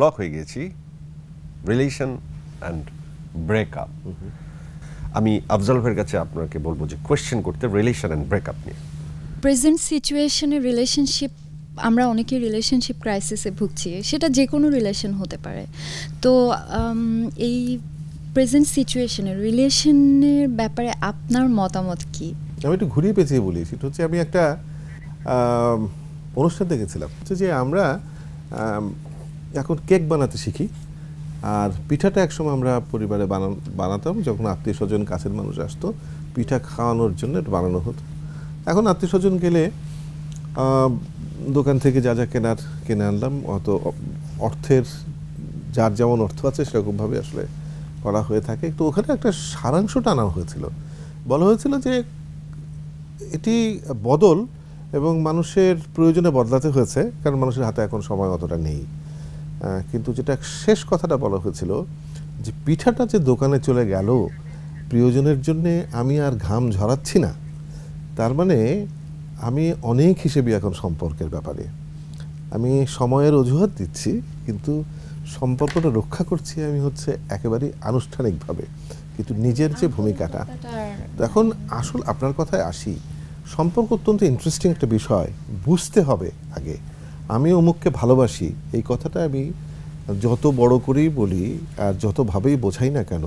লক হয়ে গেছি রিলেশন অ্যান্ড ব্রেকআপ আমি আফজালভের কাছে আপনাকে বলবো যে কোয়েশ্চেন করতে রিলেশন অ্যান্ড ব্রেকআপ নিয়ে প্রেজেন্ট সিচুয়েশনে রিলেশনশিপ আমরা অনেকে রিলেশনশিপ ক্রাইসিসে ভুগছি সেটা যে কোনো রিলেশন হতে পারে তো এই প্রেজেন্ট সিচুয়েশনে রিলেশনের ব্যাপারে আপনার মতামত কি আমি একটু ঘুরিয়ে পেঁচিয়ে বলি সেটা হচ্ছে আমি একটা অনুষ্ঠান দেখেছিলাম হচ্ছে যে আমরা এখন কেক বানাতে শিখি আর পিঠাটা একসময় আমরা পরিবারে বানান বানাতাম যখন আত্মীয় স্বজন কাছের মানুষ আসতো পিঠা খাওয়ানোর জন্য বানানো হতো এখন আত্মীয় স্বজন গেলে দোকান থেকে যা যা কেনার কিনে আনলাম অত অর্থের যার যেমন অর্থ আছে সেরকমভাবে আসলে করা হয়ে থাকে তো ওখানে একটা সারাংশ টানা হয়েছিল বলা হয়েছিল যে এটি বদল এবং মানুষের প্রয়োজনে বদলাতে হয়েছে কারণ মানুষের হাতে এখন সময় অতটা নেই কিন্তু যেটা শেষ কথাটা বলা হয়েছিল যে পিঠাটা যে দোকানে চলে গেল প্রিয়জনের জন্যে আমি আর ঘাম ঝরাচ্ছি না তার মানে আমি অনেক হিসেবে এখন সম্পর্কের ব্যাপারে আমি সময়ের অজুহাত দিচ্ছি কিন্তু সম্পর্কটা রক্ষা করছি আমি হচ্ছে একেবারে আনুষ্ঠানিকভাবে কিন্তু নিজের যে ভূমিকাটা এখন আসল আপনার কথায় আসি সম্পর্ক অত্যন্ত ইন্টারেস্টিং একটা বিষয় বুঝতে হবে আগে আমি অমুককে ভালোবাসি এই কথাটা আমি যত বড় করেই বলি আর যতভাবেই বোঝাই না কেন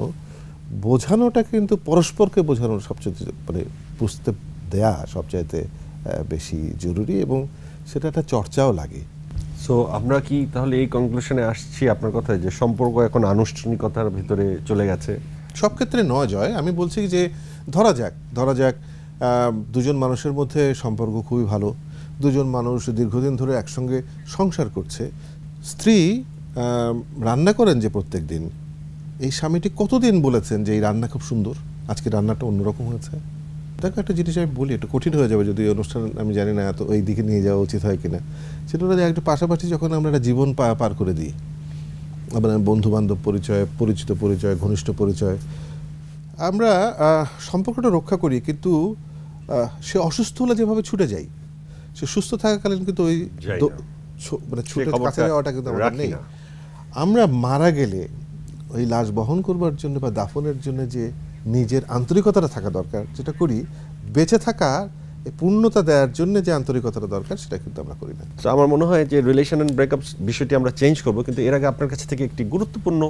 বোঝানোটা কিন্তু পরস্পরকে বোঝানো সবচেয়ে মানে বুঝতে দেয়া সবচাইতে বেশি জরুরি এবং সেটা একটা চর্চাও লাগে সো আমরা কি তাহলে এই কনক্লুশনে আসছি আপনার কথায় যে সম্পর্ক এখন আনুষ্ঠানিকতার ভিতরে চলে গেছে সব ক্ষেত্রে নয় জয় আমি বলছি যে ধরা যাক ধরা যাক দুজন মানুষের মধ্যে সম্পর্ক খুবই ভালো দুজন মানুষ দীর্ঘদিন ধরে একসঙ্গে সংসার করছে স্ত্রী রান্না করেন যে প্রত্যেক দিন এই স্বামীটি কতদিন বলেছেন যে এই রান্না খুব সুন্দর আজকে রান্নাটা অন্যরকম হয়েছে দেখো একটা জিনিস আমি বলি একটু কঠিন হয়ে যাবে যদি অনুষ্ঠান আমি জানি না এত ওই দিকে নিয়ে যাওয়া উচিত হয় কিনা সেটা হলো একটা পাশাপাশি যখন আমরা একটা জীবন পার করে দিই আমরা বন্ধু বান্ধব পরিচয় পরিচিত পরিচয় ঘনিষ্ঠ পরিচয় আমরা সম্পর্কটা রক্ষা করি কিন্তু সে অসুস্থ হলে যেভাবে ছুটে যাই সে সুস্থ থাকাকালীন কিন্তু ওই মানে ছুটে কাছে যাওয়াটা কিন্তু আমরা নেই আমরা মারা গেলে ওই লাশ বহন করবার জন্য বা দাফনের জন্য যে নিজের আন্তরিকতাটা থাকা দরকার যেটা করি বেঁচে থাকা পূর্ণতা দেওয়ার জন্য যে আন্তরিকতাটা দরকার সেটা কিন্তু আমরা করি না তো আমার মনে হয় যে রিলেশন অ্যান্ড ব্রেকআপ বিষয়টি আমরা চেঞ্জ করব কিন্তু এর আগে আপনার কাছ থেকে একটি গুরুত্বপূর্ণ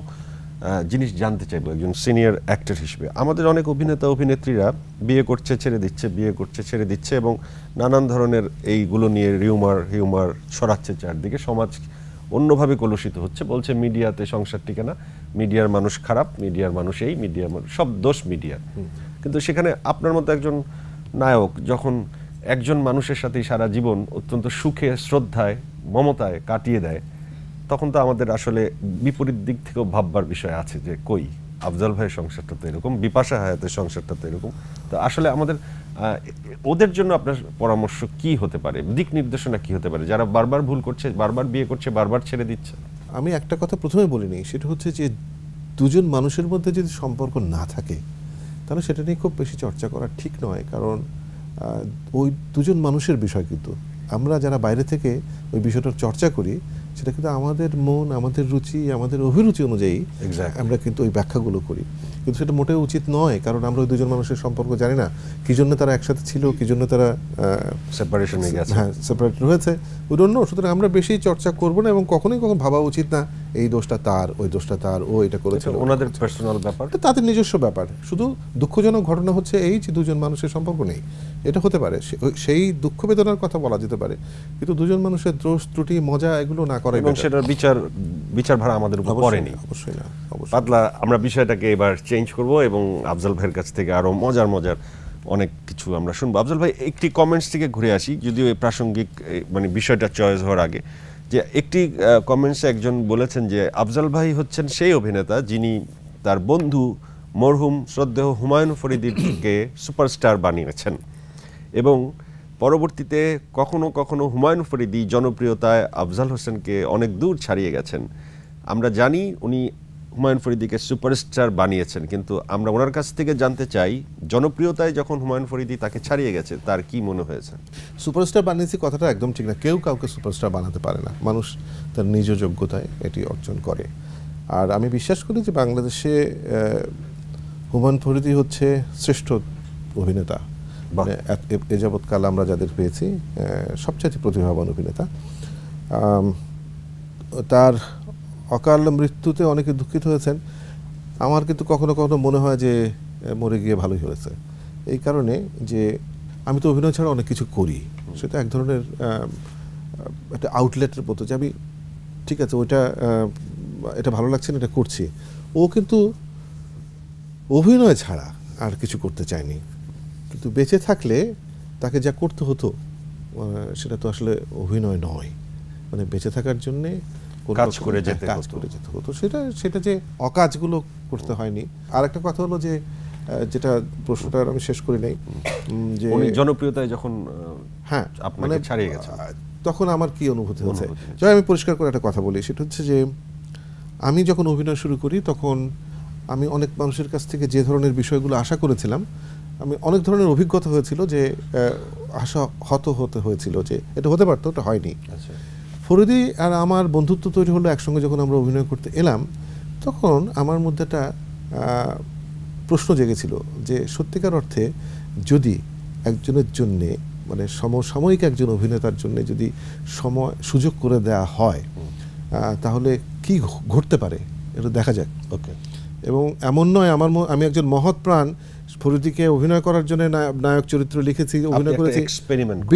জিনিস জানতে চাইবো একজন সিনিয়র অ্যাক্টর হিসেবে আমাদের অনেক অভিনেতা অভিনেত্রীরা বিয়ে করছে ছেড়ে দিচ্ছে বিয়ে করছে ছেড়ে দিচ্ছে এবং নানান ধরনের এইগুলো নিয়ে রিউমার হিউমার ছড়াচ্ছে চারদিকে সমাজ অন্যভাবে কলুষিত হচ্ছে বলছে মিডিয়াতে সংসার ঠিকানা মিডিয়ার মানুষ খারাপ মিডিয়ার মানুষ এই মিডিয়ার মানুষ সব দোষ মিডিয়ার কিন্তু সেখানে আপনার মতো একজন নায়ক যখন একজন মানুষের সাথে সারা জীবন অত্যন্ত সুখে শ্রদ্ধায় মমতায় কাটিয়ে দেয় তখন তো আমাদের আসলে বিপরীত দিক থেকেও ভাববার বিষয় আছে যে কই আফজল ভাইয়ের সংসারটা তো এরকম বিপাশা হায়াতের সংসারটা তো এরকম তো আসলে আমাদের ওদের জন্য আপনার পরামর্শ কি হতে পারে দিক নির্দেশনা কি হতে পারে যারা বারবার ভুল করছে বারবার বিয়ে করছে বারবার ছেড়ে দিচ্ছে আমি একটা কথা প্রথমে বলিনি সেটা হচ্ছে যে দুজন মানুষের মধ্যে যদি সম্পর্ক না থাকে তাহলে সেটা নিয়ে খুব বেশি চর্চা করা ঠিক নয় কারণ ওই দুজন মানুষের বিষয় কিন্তু আমরা যারা বাইরে থেকে ওই বিষয়টার চর্চা করি সেটা কিন্তু আমাদের মন আমাদের রুচি আমাদের অভিরুচি অনুযায়ী আমরা কিন্তু ওই ব্যাখ্যাগুলো করি কিন্তু সেটা মোটেও উচিত নয় কারণ আমরা ওই দুজন মানুষের সম্পর্ক জানি না কী জন্য তারা একসাথে ছিল কী জন্য তারা সেপারেশন হয়ে গেছে হ্যাঁ সেপারেশন হয়েছে ওই জন্য সুতরাং আমরা বেশি চর্চা করব না এবং কখনোই কখনো ভাবা উচিত না এই দোষটা তার ওই দোষটা তার ও এটা করেছে আচ্ছা, ওনাদের পার্সোনাল ব্যাপার তাদের নিজস্ব ব্যাপার শুধু দুঃখজনক ঘটনা হচ্ছে এই যে দুজন মানুষের সম্পর্ক নেই এটা হতে পারে সেই দুঃখ বেদনার কথা বলা যেতে পারে কিন্তু দুজন মানুষের দোষ ত্রুটি মজা এগুলো না করে এবং সেটার বিচার বিচার ভাড়া আমাদের উপর পড়েনি অবশ্যই না অবশ্যই পাতলা আমরা বিষয়টাকে এবার চেঞ্জ করব এবং আফজাল ভাইয়ের কাছ থেকে আরও মজার মজার অনেক কিছু আমরা শুনবো আফজাল ভাই একটি কমেন্টস থেকে ঘুরে আসি যদিও এই প্রাসঙ্গিক মানে বিষয়টা চয়েস হওয়ার আগে যে একটি কমেন্টসে একজন বলেছেন যে আফজাল ভাই হচ্ছেন সেই অভিনেতা যিনি তার বন্ধু মরহুম শ্রদ্ধেহ হুমায়ুন ফরিদিকে সুপারস্টার বানিয়েছেন এবং পরবর্তীতে কখনো কখনো হুমায়ুন ফরিদি জনপ্রিয়তায় আফজাল হোসেনকে অনেক দূর ছাড়িয়ে গেছেন আমরা জানি উনি হুমায়ুন ফরিদিকে সুপারস্টার বানিয়েছেন কিন্তু আমরা ওনার কাছ থেকে জানতে চাই জনপ্রিয়তায় যখন হুমায়ুন ফরিদি তাকে ছাড়িয়ে গেছে তার কি মনে হয়েছে সুপারস্টার বানিয়েছি কথাটা একদম ঠিক না কেউ কাউকে সুপারস্টার বানাতে পারে না মানুষ তার নিজ যোগ্যতায় এটি অর্জন করে আর আমি বিশ্বাস করি যে বাংলাদেশে হুমায়ুন ফরিদি হচ্ছে শ্রেষ্ঠ অভিনেতা মানে এ যাবৎকাল আমরা যাদের পেয়েছি সবচেয়ে প্রতিভাবান অভিনেতা তার অকাল মৃত্যুতে অনেকে দুঃখিত হয়েছেন আমার কিন্তু কখনো কখনো মনে হয় যে মরে গিয়ে ভালোই হয়েছে এই কারণে যে আমি তো অভিনয় ছাড়া অনেক কিছু করি সেটা এক ধরনের একটা আউটলেটের মতো যে আমি ঠিক আছে ওইটা এটা ভালো লাগছে না এটা করছি ও কিন্তু অভিনয় ছাড়া আর কিছু করতে চায়নি কিন্তু বেঁচে থাকলে তাকে যা করতে হতো সেটা তো আসলে অভিনয় নয় মানে বেঁচে থাকার জন্যে কাজ করে যেতে হ্যাঁ, কাজ করে যেতে হতো সেটা সেটা যে অকাজগুলো করতে হয়নি আর একটা কথা হলো যে যেটা প্রশ্নটা আমি শেষ করি নাই যে জনপ্রিয়তায় যখন হ্যাঁ আপনাকে মানে, ছাড়িয়ে গেছে তখন আমার কি অনুভূতি হচ্ছে যাই আমি পরিষ্কার করে একটা কথা বলি সেটা হচ্ছে যে আমি যখন অভিনয় শুরু করি তখন আমি অনেক মানুষের কাছ থেকে যে ধরনের বিষয়গুলো আশা করেছিলাম আমি অনেক ধরনের অভিজ্ঞতা হয়েছিল যে আশা হত হতে হয়েছিল যে এটা হতে পারতো ওটা হয়নি আচ্ছা। ফরিদি আর আমার বন্ধুত্ব তৈরি হলো একসঙ্গে যখন আমরা অভিনয় করতে এলাম তখন আমার মধ্যে একটা প্রশ্ন জেগেছিল যে সত্যিকার অর্থে যদি একজনের জন্যে মানে সমসাময়িক একজন অভিনেতার জন্য যদি সময় সুযোগ করে দেয়া হয় তাহলে কি ঘটতে পারে এটা দেখা যাক ওকে এবং এমন নয় আমার আমি একজন মহৎ প্রাণ ফরিদিকে অভিনয় করার জন্য নায়ক চরিত্র লিখেছি অভিনয় করেছি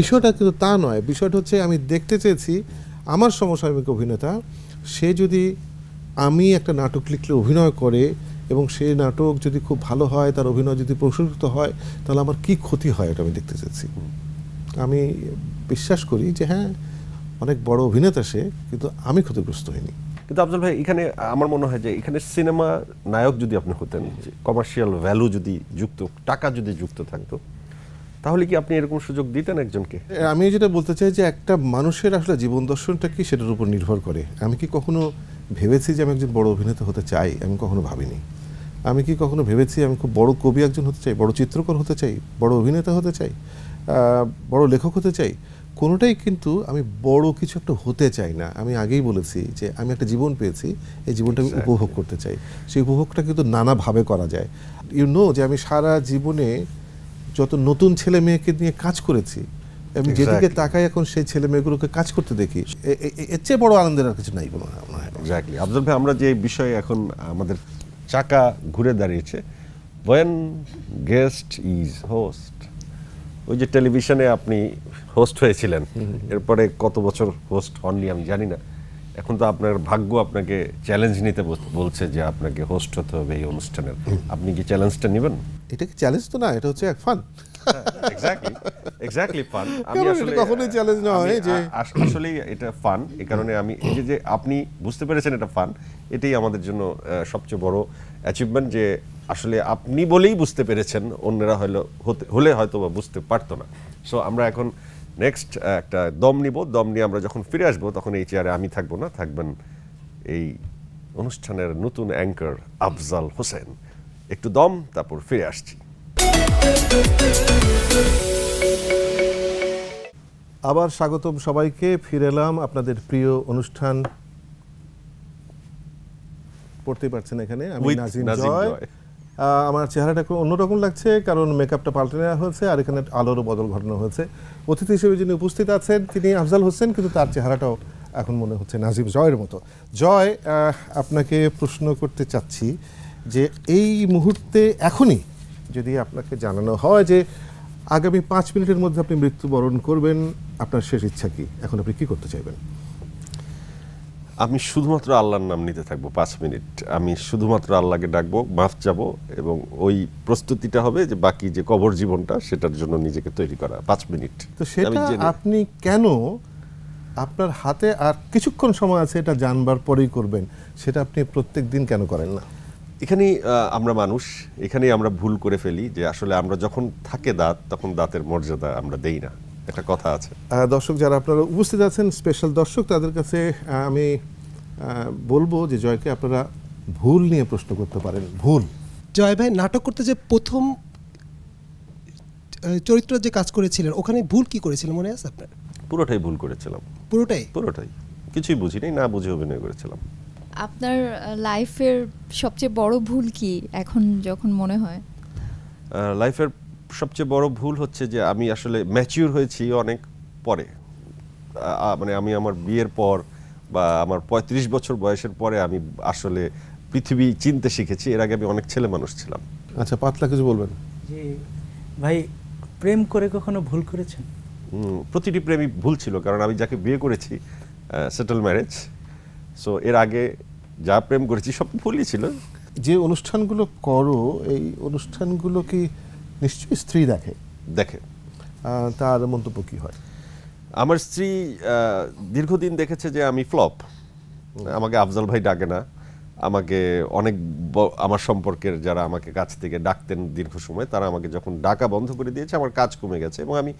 বিষয়টা কিন্তু তা নয় বিষয়টা হচ্ছে আমি দেখতে চেয়েছি আমার সমসাময়িক অভিনেতা সে যদি আমি একটা নাটক লিখলে অভিনয় করে এবং সে নাটক যদি খুব ভালো হয় তার অভিনয় যদি প্রশংসিত হয় তাহলে আমার কি ক্ষতি হয় এটা আমি দেখতে চাচ্ছি আমি বিশ্বাস করি যে হ্যাঁ অনেক বড় অভিনেতা সে কিন্তু আমি ক্ষতিগ্রস্ত হইনি কিন্তু আফজল ভাই এখানে আমার মনে হয় যে এখানে সিনেমা নায়ক যদি আপনি হতেন কমার্শিয়াল ভ্যালু যদি যুক্ত টাকা যদি যুক্ত থাকতো তাহলে কি আপনি এরকম সুযোগ দিতেন একজনকে আমি যেটা বলতে চাই যে একটা মানুষের আসলে জীবন দর্শনটা কি সেটার উপর নির্ভর করে আমি কি কখনো ভেবেছি যে আমি একজন বড় অভিনেতা হতে চাই আমি কখনো ভাবিনি আমি কি কখনো ভেবেছি আমি খুব বড় কবি একজন হতে চাই বড় চিত্রকর হতে চাই বড় অভিনেতা হতে চাই বড় লেখক হতে চাই কোনোটাই কিন্তু আমি বড় কিছু একটা হতে চাই না আমি আগেই বলেছি যে আমি একটা জীবন পেয়েছি এই জীবনটা আমি উপভোগ করতে চাই সেই উপভোগটা কিন্তু নানাভাবে করা যায় ইউ নো যে আমি সারা জীবনে যত নতুন ছেলে মেয়েকে নিয়ে কাজ করেছি এবং যেদিকে তাকাই এখন সেই ছেলে মেয়েগুলোকে কাজ করতে দেখি এর চেয়ে বড় আনন্দের আর কিছু নাই কোনো এক্স্যাক্টলি আফজল ভাই আমরা যে বিষয়ে এখন আমাদের চাকা ঘুরে দাঁড়িয়েছে ওয়েন গেস্ট ইজ হোস্ট ওই যে টেলিভিশনে আপনি হোস্ট হয়েছিলেন এরপরে কত বছর হোস্ট হননি আমি জানি না এখন তো আপনার ভাগ্য আপনাকে চ্যালেঞ্জ নিতে বলছে যে আপনাকে হোস্ট হতে হবে এই অনুষ্ঠানের আপনি কি চ্যালেঞ্জটা নেবেন এটা কি চ্যালেঞ্জ তো না এটা হচ্ছে এক ফান এই কারণে আমি আপনি বুঝতে পেরেছেন এটা এটাই আমাদের জন্য সবচেয়ে বড় অ্যাচিভমেন্ট যে আসলে আপনি বলেই বুঝতে পেরেছেন অন্যরা হতে হলে হয়তো বা বুঝতে পারতো না সো আমরা এখন নেক্সট একটা দম নিব দম নিয়ে আমরা যখন ফিরে আসবো তখন এই চেয়ারে আমি থাকবো না থাকবেন এই অনুষ্ঠানের নতুন অ্যাঙ্কার আফজাল হোসেন একটু দম তারপর ফিরে আসছি আবার স্বাগতম সবাইকে ফিরে এলাম আপনাদের প্রিয় অনুষ্ঠান পড়তে পারছেন এখানে আমি নাজিম জয় আমার চেহারাটা অন্যরকম লাগছে কারণ মেকআপটা পাল্টে নেওয়া হয়েছে আর এখানে আলোরও বদল ঘটানো হয়েছে অতিথি হিসেবে যিনি উপস্থিত আছেন তিনি আফজাল হোসেন কিন্তু তার চেহারাটাও এখন মনে হচ্ছে নাজিব জয়ের মতো জয় আপনাকে প্রশ্ন করতে চাচ্ছি যে এই মুহূর্তে এখনই যদি আপনাকে জানানো হয় যে আগামী পাঁচ মিনিটের মধ্যে আপনি মৃত্যুবরণ করবেন আপনার শেষ ইচ্ছা কি এখন আপনি কী করতে চাইবেন আমি শুধুমাত্র আল্লাহর নাম নিতে থাকবো পাঁচ মিনিট আমি শুধুমাত্র আল্লাহকে ডাকবো মাফ যাব এবং ওই প্রস্তুতিটা হবে যে বাকি যে কবর জীবনটা সেটার জন্য নিজেকে তৈরি করা পাঁচ মিনিট তো সেটা আপনি কেন আপনার হাতে আর কিছুক্ষণ সময় আছে এটা জানবার পরেই করবেন সেটা আপনি প্রত্যেক দিন কেন করেন না এখানেই আমরা মানুষ এখানেই আমরা ভুল করে ফেলি যে আসলে আমরা যখন থাকে দাঁত তখন দাঁতের মর্যাদা আমরা দেই না একটা কথা আছে দর্শক যারা আপনারা উপস্থিত আছেন স্পেশাল দর্শক তাদের কাছে আমি বলবো যে জয়কে আপনারা ভুল নিয়ে প্রশ্ন করতে পারেন ভুল জয় ভাই নাটক করতে যে প্রথম চরিত্র যে কাজ করেছিলেন ওখানে ভুল কি করেছিলেন মনে আছে আপনার পুরোটাই ভুল করেছিলাম পুরোটাই পুরোটাই কিছুই বুঝি নাই না বুঝে অভিনয় করেছিলাম আপনার লাইফের সবচেয়ে বড় ভুল কি এখন যখন মনে হয় লাইফের সবচেয়ে বড় ভুল হচ্ছে যে আমি আসলে ম্যাচিওর হয়েছি অনেক পরে মানে আমি আমার বিয়ের পর বা আমার পঁয়ত্রিশ বছর বয়সের পরে আমি আসলে পৃথিবী চিনতে শিখেছি এর আগে আমি অনেক ছেলে মানুষ ছিলাম আচ্ছা পাতলা কিছু বলবেন জি ভাই প্রেম করে কখনো ভুল করেছেন প্রতিটি প্রেমই ভুল ছিল কারণ আমি যাকে বিয়ে করেছি সেটেল ম্যারেজ সো এর আগে যা প্রেম করেছি সব ভুলই ছিল যে অনুষ্ঠানগুলো করো এই অনুষ্ঠানগুলো কি নিশ্চয়ই স্ত্রী দেখে দেখে তার মন্তব্য কী হয় আমার স্ত্রী দীর্ঘদিন দেখেছে যে আমি ফ্লপ আমাকে আফজল ভাই ডাকে না আমাকে অনেক আমার সম্পর্কের যারা আমাকে কাছ থেকে ডাকতেন দীর্ঘ সময় তারা আমাকে যখন ডাকা বন্ধ করে দিয়েছে আমার কাজ কমে গেছে এবং আমি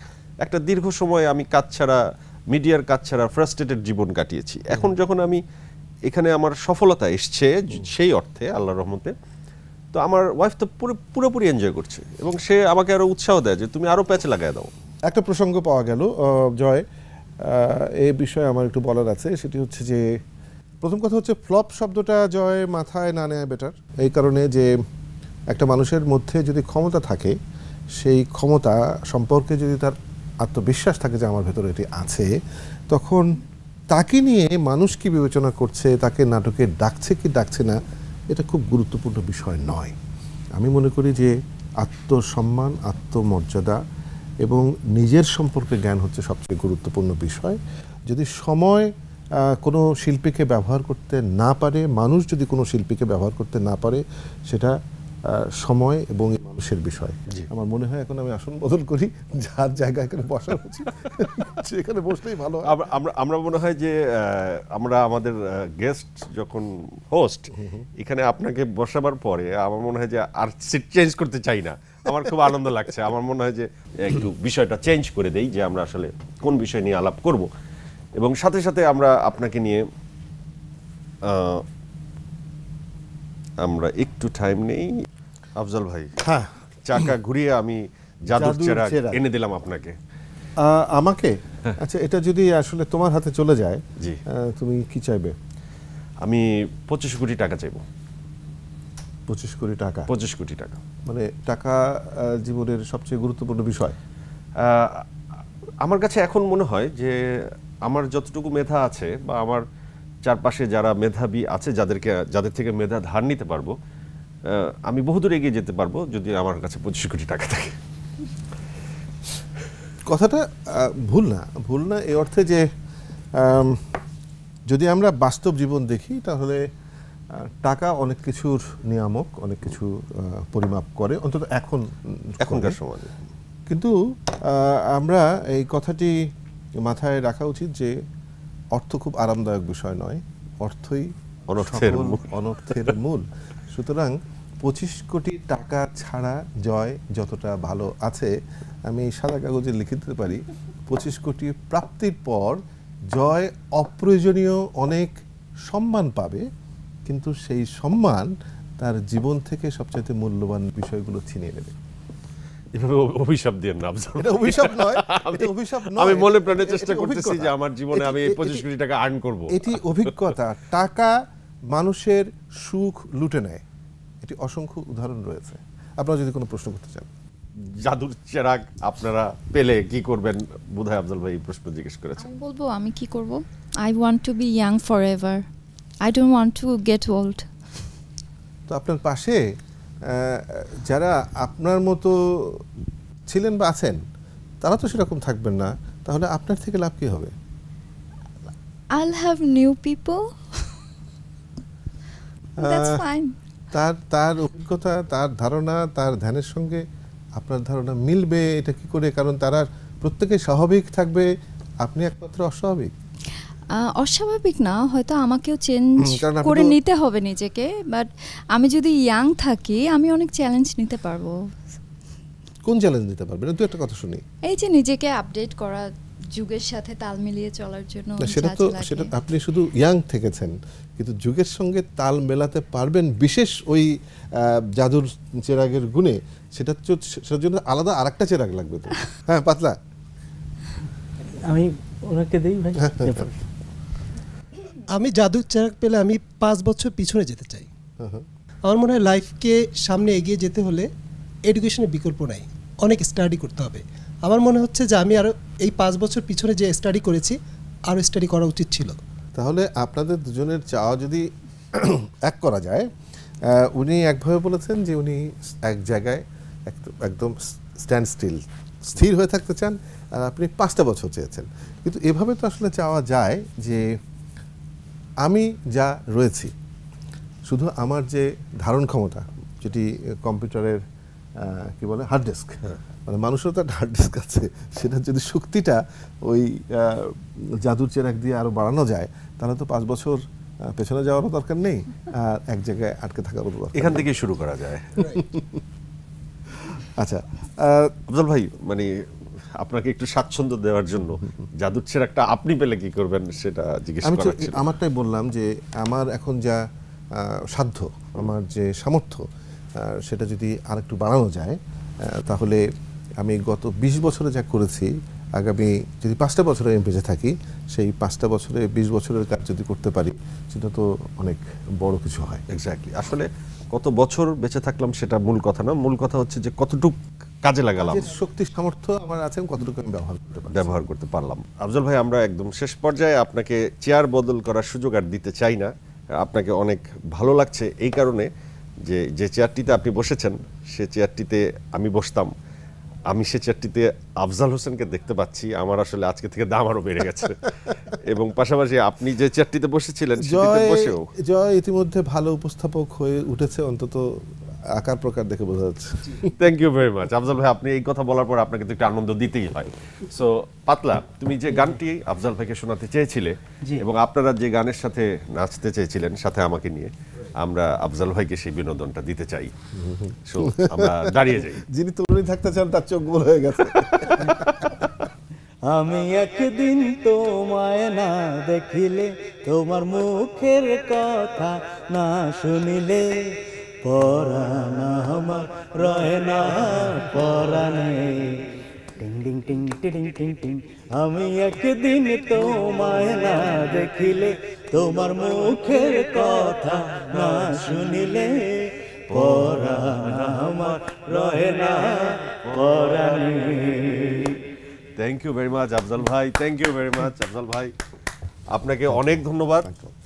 একটা দীর্ঘ সময় আমি কাজ ছাড়া মিডিয়ার কাজ ছাড়া ফ্রাস্ট্রেটেড জীবন কাটিয়েছি এখন যখন আমি এখানে আমার সফলতা এসছে সেই অর্থে আল্লাহ রহমতে তো আমার ওয়াইফ তো পুরোপুরি এনজয় করছে এবং সে আমাকে আরও উৎসাহ দেয় যে তুমি আরও প্যাচ লাগায় দাও একটা প্রসঙ্গ পাওয়া গেল জয় এ বিষয়ে আমার একটু বলার আছে সেটি হচ্ছে যে প্রথম কথা হচ্ছে ফ্লপ শব্দটা জয় মাথায় না নেয় বেটার এই কারণে যে একটা মানুষের মধ্যে যদি ক্ষমতা থাকে সেই ক্ষমতা সম্পর্কে যদি তার আত্মবিশ্বাস থাকে যে আমার ভেতরে এটি আছে তখন তাকে নিয়ে মানুষ কি বিবেচনা করছে তাকে নাটকে ডাকছে কি ডাকছে না এটা খুব গুরুত্বপূর্ণ বিষয় নয় আমি মনে করি যে আত্মসম্মান আত্মমর্যাদা এবং নিজের সম্পর্কে জ্ঞান হচ্ছে সবচেয়ে গুরুত্বপূর্ণ বিষয় যদি সময় কোনো শিল্পীকে ব্যবহার করতে না পারে মানুষ যদি কোনো শিল্পীকে ব্যবহার করতে না পারে সেটা সময় এবং মানুষের বিষয় আমার মনে হয় এখন আমি আসন বদল করি যার জায়গা এখানে বসা উচিত সেখানে বসলেই ভালো আমরা আমরা মনে হয় যে আমরা আমাদের গেস্ট যখন হোস্ট এখানে আপনাকে বসাবার পরে আমার মনে হয় যে আর সিট চেঞ্জ করতে চাই না আমার খুব আনন্দ লাগছে আমার মনে হয় যে একটু বিষয়টা চেঞ্জ করে দেই যে আমরা আসলে কোন বিষয় নিয়ে আলাপ করব এবং সাথে সাথে আমরা আপনাকে নিয়ে আমরা একটু টাইম নেই আফজল ভাই হ্যাঁ চাকা ঘুরিয়ে আমি জাদুর চেরা এনে দিলাম আপনাকে আমাকে আচ্ছা এটা যদি আসলে তোমার হাতে চলে যায় জি তুমি কি চাইবে আমি পঁচিশ কোটি টাকা চাইব পঁচিশ কোটি টাকা পঁচিশ কোটি টাকা মানে টাকা জীবনের সবচেয়ে গুরুত্বপূর্ণ বিষয় আমার কাছে এখন মনে হয় যে আমার যতটুকু মেধা আছে বা আমার চারপাশে যারা মেধাবী আছে যাদেরকে যাদের থেকে মেধা ধার নিতে পারবো আমি বহুদূর এগিয়ে যেতে পারবো যদি আমার কাছে পঁচিশ কোটি টাকা থাকে কথাটা ভুল না ভুল না এই অর্থে যে যদি আমরা বাস্তব জীবন দেখি তাহলে টাকা অনেক কিছুর নিয়ামক অনেক কিছু পরিমাপ করে অন্তত এখন এখনকার সমাজে কিন্তু আমরা এই কথাটি মাথায় রাখা উচিত যে অর্থ খুব আরামদায়ক বিষয় নয় অর্থই অনর্থের অনর্থের মূল সুতরাং পঁচিশ কোটি টাকা ছাড়া জয় যতটা ভালো আছে আমি সাদা কাগজে লিখিতে পারি পঁচিশ কোটি প্রাপ্তির পর জয় অপ্রয়োজনীয় অনেক সম্মান পাবে কিন্তু সেই সম্মান তার জীবন থেকে সবচাইতে মূল্যবান বিষয়গুলো ছিনিয়ে নেবে এভাবে অভিশাপ দিয়ে না এটা অভিশাপ নয় এটা অভিশাপ নয় আমি মনে প্রাণে চেষ্টা করতেছি যে আমার জীবনে আমি এই পঁচিশ কোটি টাকা আর্ন করব এটি অভিজ্ঞতা টাকা মানুষের সুখ লুটে নেয় এটি অসংখ্য উদাহরণ রয়েছে আপনারা যদি কোনো প্রশ্ন করতে চান জাদুর চেরাক আপনারা পেলে কি করবেন বুধায় আফজল ভাই প্রশ্ন জিজ্ঞেস করেছেন বলবো আমি কি করব I want to be young forever I don't want to get old তো আপনার পাশে যারা আপনার মতো ছিলেন বা আছেন তারা তো সেরকম থাকবেন না তাহলে আপনার থেকে লাভ কি হবে আল হ্যাভ নিউ পিপল তার তার অভিজ্ঞতা তার ধারণা তার ধ্যানের সঙ্গে আপনার ধারণা মিলবে এটা কি করে কারণ তারা প্রত্যেকে স্বাভাবিক থাকবে আপনি একমাত্র অস্বাভাবিক অস্বাভাবিক না হয়তো আমাকেও চেঞ্জ করে নিতে হবে নিজেকে বাট আমি যদি ইয়াং থাকি আমি অনেক চ্যালেঞ্জ নিতে পারবো কোন চ্যালেঞ্জ নিতে না তুই একটা কথা শুনি এই যে নিজেকে আপডেট করা যুগের সাথে তাল মিলিয়ে চলার জন্য সেটা তো সেটা আপনি শুধু ইয়াং থেকেছেন কিন্তু যুগের সঙ্গে তাল মেলাতে পারবেন বিশেষ ওই জাদুর চেরাগের গুণে সেটা সেটার জন্য আলাদা আর একটা চেরাগ লাগবে তো হ্যাঁ পাতলা আমি ওনাকে দিই ভাই হ্যাঁ, হ্যাঁ, হ্যাঁ। আমি জাদুর চেরাক পেলে আমি পাঁচ বছর পিছনে যেতে চাই uh-huh. আমার মনে হয় লাইফকে সামনে এগিয়ে যেতে হলে এডুকেশনের বিকল্প নাই অনেক স্টাডি করতে হবে আমার মনে হচ্ছে যে আমি আরও এই পাঁচ বছর পিছনে যে স্টাডি করেছি আরও স্টাডি করা উচিত ছিল তাহলে আপনাদের দুজনের চাওয়া যদি এক করা যায় উনি একভাবে বলেছেন যে উনি এক জায়গায় একদম স্ট্যান্ড স্টিল স্থির হয়ে থাকতে চান আর আপনি পাঁচটা বছর চেয়েছেন কিন্তু এভাবে তো আসলে চাওয়া যায় যে আমি যা রয়েছি শুধু আমার যে ধারণ ক্ষমতা যেটি কম্পিউটারের কি বলে হার্ড হ্যাঁ। ডিস্ক মানে মানুষের তো একটা হার্ড ডিস্ক আছে সেটা যদি শক্তিটা ওই জাদুর চেরাক দিয়ে আরও বাড়ানো যায় তাহলে তো পাঁচ বছর পেছনে যাওয়ারও দরকার নেই আর এক জায়গায় আটকে থাকারও দরকার এখান থেকে শুরু করা যায় আচ্ছা আফজল ভাই মানে আপনাকে একটু স্বাচ্ছন্দ্য দেওয়ার জন্য জাদুচ্ছের একটা আপনি পেলে কি করবেন সেটা জিজ্ঞেস আমি আমারটাই বললাম যে আমার এখন যা সাধ্য আমার যে সামর্থ্য সেটা যদি আর একটু বাড়ানো যায় তাহলে আমি গত ২০ বছরে যা করেছি আগামী যদি পাঁচটা বছরে আমি বেঁচে থাকি সেই পাঁচটা বছরে ২০ বছরের কাজ যদি করতে পারি সেটা তো অনেক বড় কিছু হয় এক্স্যাক্টলি আসলে কত বছর বেঁচে থাকলাম সেটা মূল কথা না মূল কথা হচ্ছে যে কতটুক কাজে লাগালাম শক্তি সামর্থ্য আমার আছে আমি কতটুকু আমি ব্যবহার করতে পারি ব্যবহার করতে পারলাম আফজল ভাই আমরা একদম শেষ পর্যায়ে আপনাকে চেয়ার বদল করার সুযোগ আর দিতে চাই না আপনাকে অনেক ভালো লাগছে এই কারণে যে যে চেয়ারটিতে আপনি বসেছেন সে চেয়ারটিতে আমি বসতাম আমি সে চেয়ারটিতে আফজাল হোসেনকে দেখতে পাচ্ছি আমার আসলে আজকে থেকে দাম আরও বেড়ে গেছে এবং পাশাপাশি আপনি যে চেয়ারটিতে বসেছিলেন সেটিতে জয় ইতিমধ্যে ভালো উপস্থাপক হয়ে উঠেছে অন্তত আকার প্রকার দেখে বোঝা যাচ্ছে thank you very much Afzal ভাই আপনি এই কথা বলার পর আপনাকে একটু আনন্দ দিতেই হয় সো পাতলা তুমি যে গানটি আফজাল ভাইকে শোনাতে চেয়েছিলে এবং আপনারা যে গানের সাথে নাচতে চেয়েছিলেন সাথে আমাকে নিয়ে আমরা আফজাল ভাইকে সেই বিনোদনটা দিতে চাই সো আমরা দাঁড়িয়ে যাই যিনি তরুণী থাকতে চান তার চোখ গোল হয়ে গেছে আমি একদিন তোমায় না দেখিলে তোমার মুখের কথা না শুনিলে পরাণ আমার রহে না পরাণে টিং টিং টিং টিং টিং টিং আমি একদিন তোমায় না দেখিলে তোমার মুখের কথা না শুনিলে পরাণ আমার রহে না পরাণে thank you very much Afzal ভাই thank you very much Afzal ভাই আপনাকে অনেক ধন্যবাদ